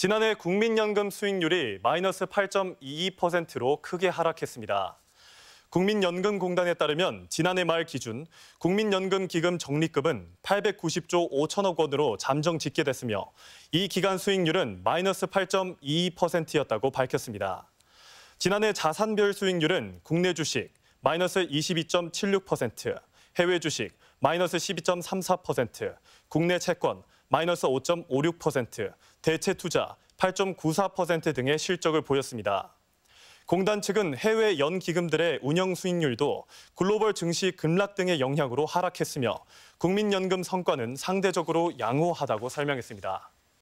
지난해 국민연금 수익률이 마이너스 8.22%로 크게 하락했습니다. 국민연금공단에 따르면 지난해 말 기준 국민연금기금 적립금은 890조 5천억 원으로 잠정 집계됐으며 이 기간 수익률은 마이너스 8.22%였다고 밝혔습니다. 지난해 자산별 수익률은 국내 주식 마이너스 22.76%, 해외 주식 마이너스 12.34%, 국내 채권 마이너스 5.56%, 대체 투자 8.94% 등의 실적을 보였습니다. 공단 측은 해외 연기금들의 운영 수익률도 글로벌 증시 급락 등의 영향으로 하락했으며 국민연금 성과는 상대적으로 양호하다고 설명했습니다.